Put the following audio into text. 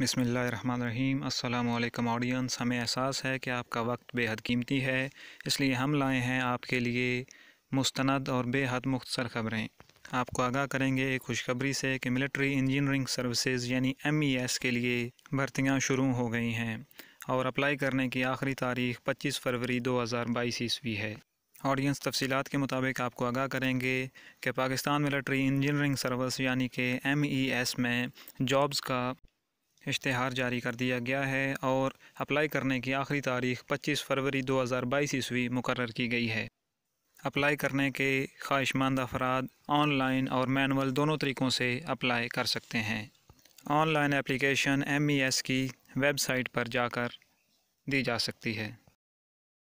रहीम अल्लाम ऑडियंस हमें एहसास है कि आपका वक्त बेहद कीमती है इसलिए हम लाए हैं आपके लिए मुस्तंद और बेहद मुख्तर ख़बरें आपको आगाह करेंगे एक खुशखबरी से कि मिलिट्री इंजीनियरिंग सर्विसेज यानी एम ई एस के लिए भर्तियाँ शुरू हो गई हैं और अप्लाई करने की आखिरी तारीख 25 फरवरी 2022 ईस्वी है ऑडियंस तफसीत के मुताबिक आपको आगाह करेंगे कि पाकिस्तान मिलिट्री इंजीनियरिंग सर्विस यानी कि एम ई एस में जॉब्स का इश्तहार जारी कर दिया गया है और अप्लाई करने की आखिरी तारीख 25 फरवरी 2022 ईस्वी मुकर की गई है अप्लाई करने के ख्वाहिशमंद अफराद ऑनलाइन और मैनुअल दोनों तरीक़ों से अप्लाई कर सकते हैं online application M E S की वेबसाइट पर जाकर दी जा सकती है